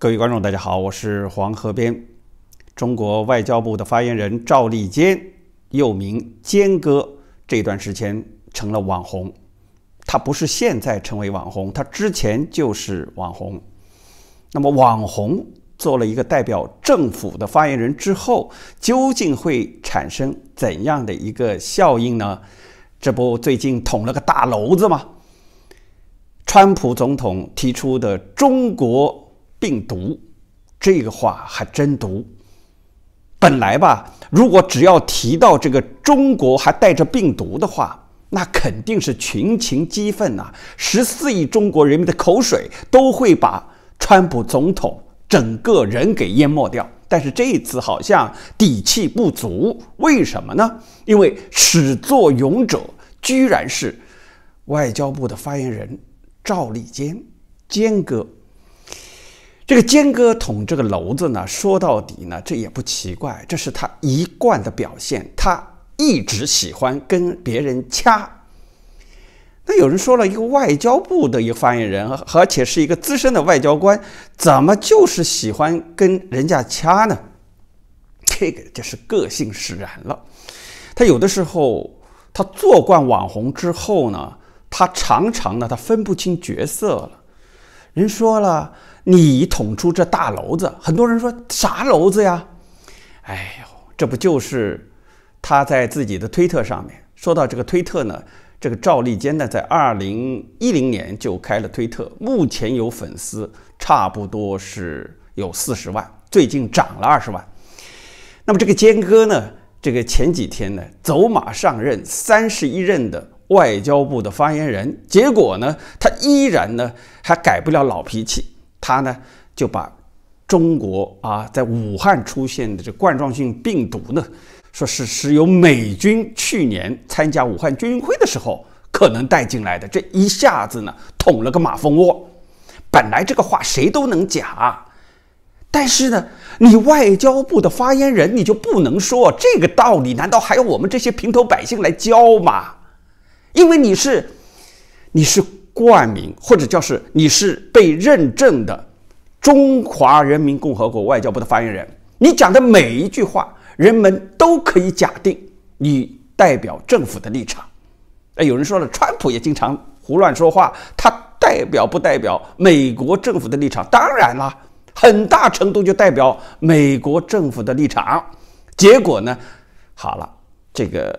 各位观众，大家好，我是黄河边中国外交部的发言人赵立坚，又名坚哥。这段时间成了网红，他不是现在成为网红，他之前就是网红。那么网红做了一个代表政府的发言人之后，究竟会产生怎样的一个效应呢？这不最近捅了个大娄子吗？川普总统提出的中国。病毒这个话还真毒。本来吧，如果只要提到这个中国还带着病毒的话，那肯定是群情激愤呐，十四亿中国人民的口水都会把川普总统整个人给淹没掉。但是这一次好像底气不足，为什么呢？因为始作俑者居然是外交部的发言人赵立坚，坚哥。这个坚哥捅这个篓子呢，说到底呢，这也不奇怪，这是他一贯的表现。他一直喜欢跟别人掐。那有人说了一个外交部的一个发言人，而且是一个资深的外交官，怎么就是喜欢跟人家掐呢？这个就是个性使然了。他有的时候，他做惯网红之后呢，他常常呢，他分不清角色了。人说了，你捅出这大娄子，很多人说啥娄子呀？哎呦，这不就是他在自己的推特上面说到这个推特呢？这个赵立坚呢，在二零一零年就开了推特，目前有粉丝差不多是有四十万，最近涨了二十万。那么这个坚哥呢，这个前几天呢，走马上任三十一任的。外交部的发言人，结果呢，他依然呢，还改不了老脾气。他呢，就把中国啊，在武汉出现的这冠状性病毒呢，说是是由美军去年参加武汉军运会的时候可能带进来的。这一下子呢，捅了个马蜂窝。本来这个话谁都能讲，但是呢，你外交部的发言人你就不能说这个道理？难道还要我们这些平头百姓来教吗？因为你是，你是冠名或者叫是你是被认证的中华人民共和国外交部的发言人，你讲的每一句话，人们都可以假定你代表政府的立场。哎，有人说了，川普也经常胡乱说话，他代表不代表美国政府的立场？当然啦，很大程度就代表美国政府的立场。结果呢，好了，这个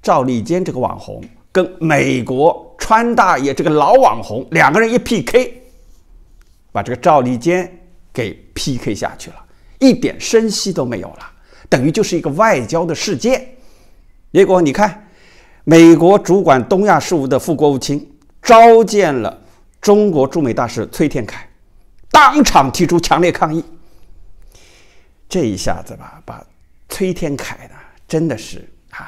赵立坚这个网红。跟美国川大爷这个老网红两个人一 PK，把这个赵立坚给 PK 下去了，一点声息都没有了，等于就是一个外交的事件。结果你看，美国主管东亚事务的副国务卿召见了中国驻美大使崔天凯，当场提出强烈抗议。这一下子吧，把崔天凯呢，真的是啊，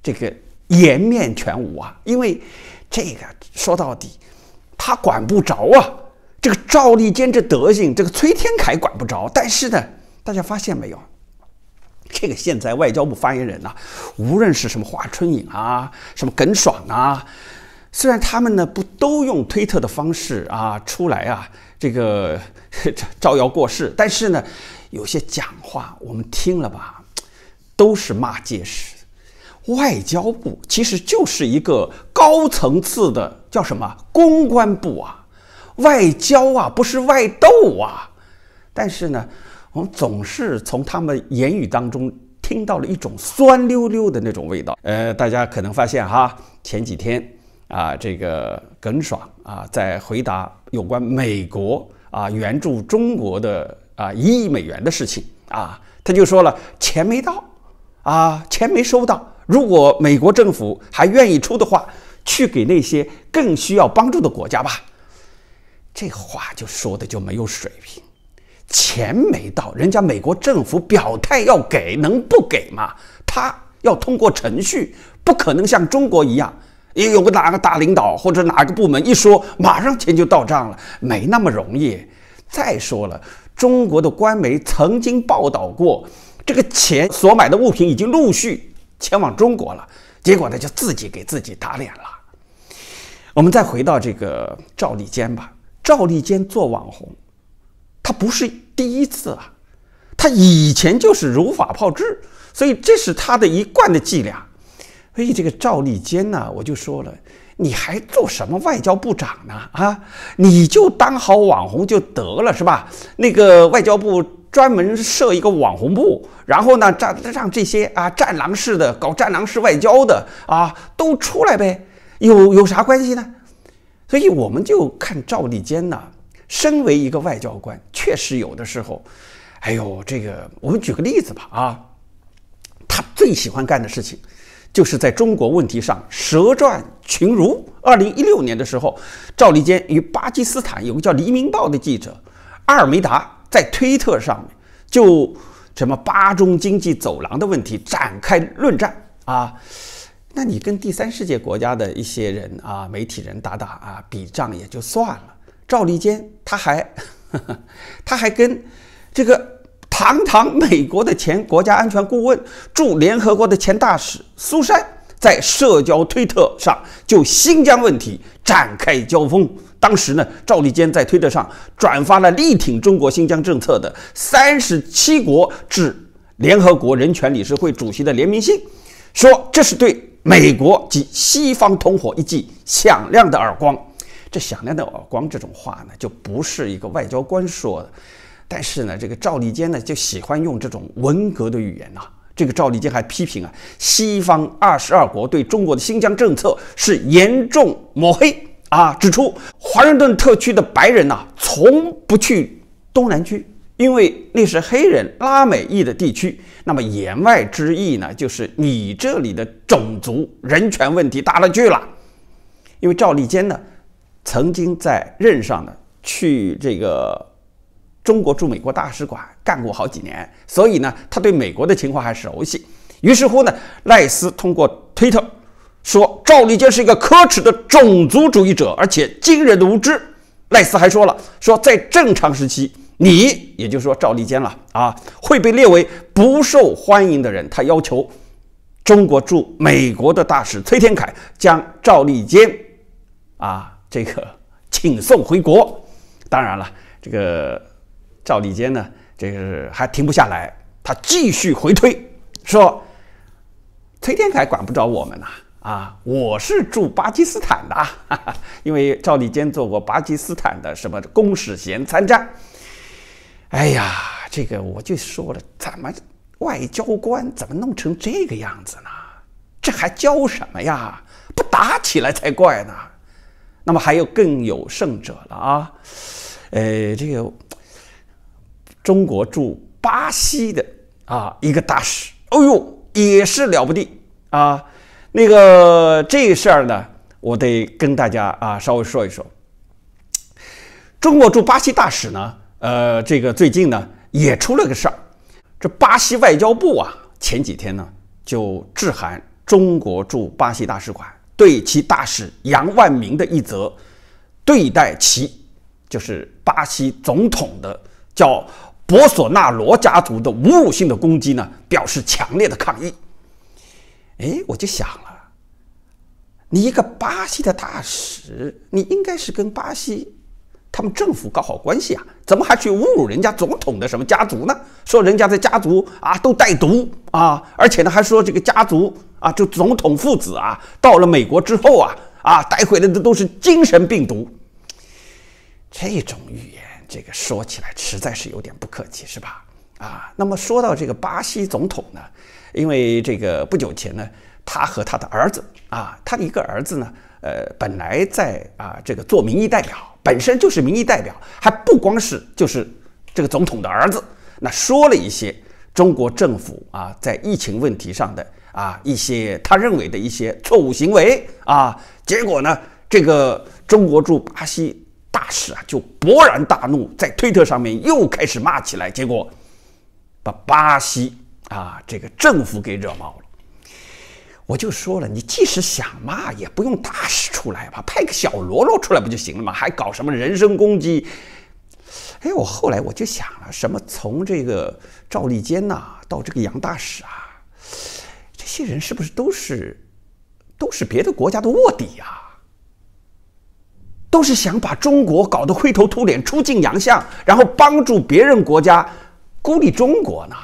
这个。颜面全无啊！因为这个说到底，他管不着啊。这个赵立坚这德行，这个崔天凯管不着。但是呢，大家发现没有？这个现在外交部发言人啊，无论是什么华春莹啊，什么耿爽啊，虽然他们呢不都用推特的方式啊出来啊，这个招 摇过市，但是呢，有些讲话我们听了吧，都是骂街式。外交部其实就是一个高层次的叫什么公关部啊，外交啊不是外斗啊，但是呢，我们总是从他们言语当中听到了一种酸溜溜的那种味道。呃，大家可能发现哈，前几天啊，这个耿爽啊在回答有关美国啊援助中国的啊一亿美元的事情啊，他就说了钱没到，啊钱没收到。如果美国政府还愿意出的话，去给那些更需要帮助的国家吧。这话就说的就没有水平。钱没到，人家美国政府表态要给，能不给吗？他要通过程序，不可能像中国一样，也有个哪个大领导或者哪个部门一说，马上钱就到账了，没那么容易。再说了，中国的官媒曾经报道过，这个钱所买的物品已经陆续。前往中国了，结果呢就自己给自己打脸了。我们再回到这个赵立坚吧，赵立坚做网红，他不是第一次啊，他以前就是如法炮制，所以这是他的一贯的伎俩。所以这个赵立坚呢，我就说了，你还做什么外交部长呢？啊，你就当好网红就得了是吧？那个外交部。专门设一个网红部，然后呢，让让这些啊战狼式的搞战狼式外交的啊都出来呗，有有啥关系呢？所以我们就看赵立坚呢，身为一个外交官，确实有的时候，哎呦，这个我们举个例子吧啊，他最喜欢干的事情就是在中国问题上舌战群儒。二零一六年的时候，赵立坚与巴基斯坦有个叫《黎明报》的记者阿尔梅达。在推特上面就什么“巴中经济走廊”的问题展开论战啊？那你跟第三世界国家的一些人啊、媒体人打打啊比仗也就算了。赵立坚他还 他还跟这个堂堂美国的前国家安全顾问、驻联合国的前大使苏珊在社交推特上就新疆问题展开交锋。当时呢，赵立坚在推特上转发了力挺中国新疆政策的三十七国至联合国人权理事会主席的联名信，说这是对美国及西方同伙一记响亮的耳光。这响亮的耳光，这种话呢，就不是一个外交官说的。但是呢，这个赵立坚呢，就喜欢用这种文革的语言呐。这个赵立坚还批评啊，西方二十二国对中国的新疆政策是严重抹黑。啊，指出华盛顿特区的白人呐，从不去东南区，因为那是黑人、拉美裔的地区。那么言外之意呢，就是你这里的种族人权问题大了去了。因为赵立坚呢，曾经在任上呢，去这个中国驻美国大使馆干过好几年，所以呢，他对美国的情况还熟悉。于是乎呢，赖斯通过推特。说赵立坚是一个可耻的种族主义者，而且惊人的无知。赖斯还说了，说在正常时期，你，也就是说赵立坚了啊，会被列为不受欢迎的人。他要求中国驻美国的大使崔天凯将赵立坚啊这个请送回国。当然了，这个赵立坚呢，这个还停不下来，他继续回推，说崔天凯管不着我们呐。啊，我是驻巴基斯坦的，哈 哈因为赵立坚做过巴基斯坦的什么公使衔参战。哎呀，这个我就说了，怎么外交官怎么弄成这个样子呢？这还交什么呀？不打起来才怪呢。那么还有更有胜者了啊，呃，这个中国驻巴西的啊一个大使，哦呦，也是了不得啊。那个这事儿呢，我得跟大家啊稍微说一说。中国驻巴西大使呢，呃，这个最近呢也出了个事儿。这巴西外交部啊，前几天呢就致函中国驻巴西大使馆，对其大使杨万明的一则对待其就是巴西总统的叫博索纳罗家族的侮辱性的攻击呢，表示强烈的抗议。哎，我就想了。你一个巴西的大使，你应该是跟巴西他们政府搞好关系啊，怎么还去侮辱人家总统的什么家族呢？说人家的家族啊都带毒啊，而且呢还说这个家族啊，就总统父子啊，到了美国之后啊啊带回来的都是精神病毒。这种语言，这个说起来实在是有点不客气，是吧？啊，那么说到这个巴西总统呢，因为这个不久前呢。他和他的儿子啊，他的一个儿子呢，呃，本来在啊这个做民意代表，本身就是民意代表，还不光是就是这个总统的儿子，那说了一些中国政府啊在疫情问题上的啊一些他认为的一些错误行为啊，结果呢，这个中国驻巴西大使啊就勃然大怒，在推特上面又开始骂起来，结果把巴西啊这个政府给惹毛了。我就说了，你即使想骂，也不用大使出来吧，派个小喽啰出来不就行了吗？还搞什么人身攻击？哎，我后来我就想了，什么从这个赵立坚呐，到这个杨大使啊，这些人是不是都是都是别的国家的卧底呀？都是想把中国搞得灰头土脸、出尽洋相，然后帮助别人国家孤立中国呢？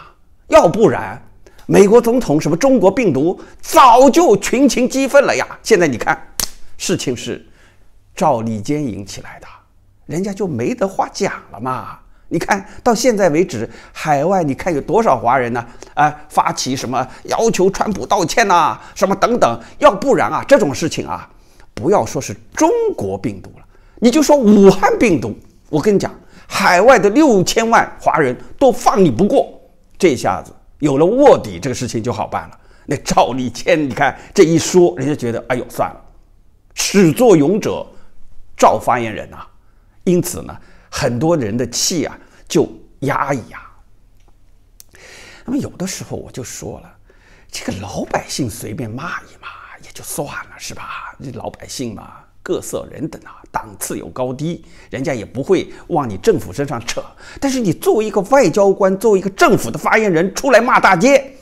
要不然？美国总统什么中国病毒早就群情激愤了呀！现在你看，事情是赵立坚引起来的，人家就没得话讲了嘛！你看到现在为止，海外你看有多少华人呢？啊，发起什么要求川普道歉呐，什么等等。要不然啊，这种事情啊，不要说是中国病毒了，你就说武汉病毒，我跟你讲，海外的六千万华人都放你不过，这下子。有了卧底这个事情就好办了。那赵立坚，你看这一说，人家觉得哎呦算了，始作俑者赵发言人呐，因此呢，很多人的气啊就压一压。那么有的时候我就说了，这个老百姓随便骂一骂也就算了，是吧？这老百姓嘛。各色人等啊，档次有高低，人家也不会往你政府身上扯。但是你作为一个外交官，作为一个政府的发言人出来骂大街，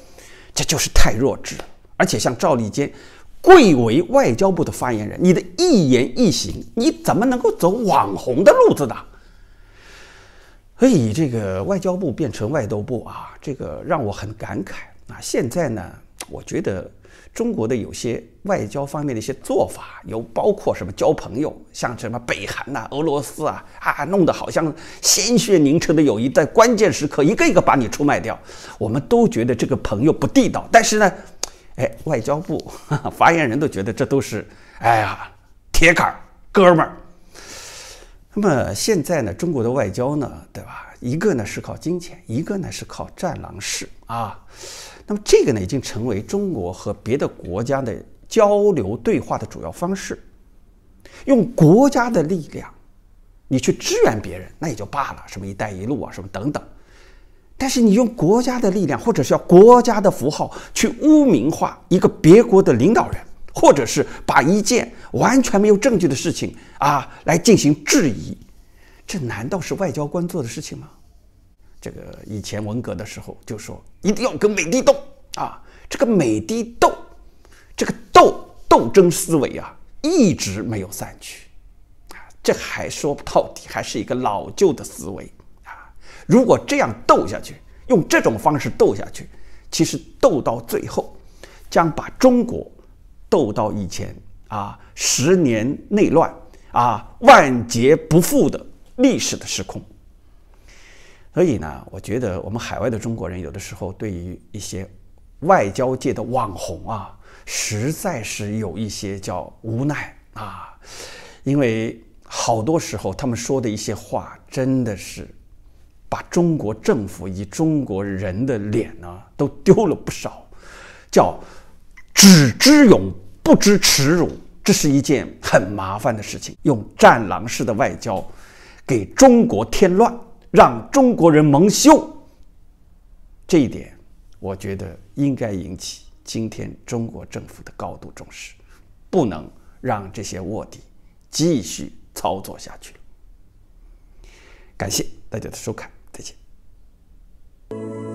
这就是太弱智了。而且像赵立坚，贵为外交部的发言人，你的一言一行，你怎么能够走网红的路子呢？所以这个外交部变成外斗部啊，这个让我很感慨啊。现在呢，我觉得。中国的有些外交方面的一些做法，有包括什么交朋友，像什么北韩呐、俄罗斯啊，啊，弄得好像鲜血凝成的友谊，在关键时刻一个一个把你出卖掉，我们都觉得这个朋友不地道。但是呢，哎，外交部发言人都觉得这都是哎呀铁杆哥们儿。那么现在呢，中国的外交呢，对吧？一个呢是靠金钱，一个呢是靠战狼式啊。那么这个呢，已经成为中国和别的国家的交流对话的主要方式。用国家的力量，你去支援别人，那也就罢了，什么“一带一路”啊，什么等等。但是你用国家的力量，或者是要国家的符号，去污名化一个别国的领导人，或者是把一件完全没有证据的事情啊来进行质疑，这难道是外交官做的事情吗？这个以前文革的时候就说一定要跟美帝斗啊，这个美帝斗，这个斗斗争思维啊一直没有散去啊，这还说不到底，还是一个老旧的思维啊。如果这样斗下去，用这种方式斗下去，其实斗到最后，将把中国斗到以前啊十年内乱啊万劫不复的历史的时空。所以呢，我觉得我们海外的中国人有的时候对于一些外交界的网红啊，实在是有一些叫无奈啊，因为好多时候他们说的一些话，真的是把中国政府以及中国人的脸呢都丢了不少，叫只知勇不知耻辱，这是一件很麻烦的事情，用战狼式的外交给中国添乱。让中国人蒙羞，这一点我觉得应该引起今天中国政府的高度重视，不能让这些卧底继续操作下去感谢大家的收看，再见。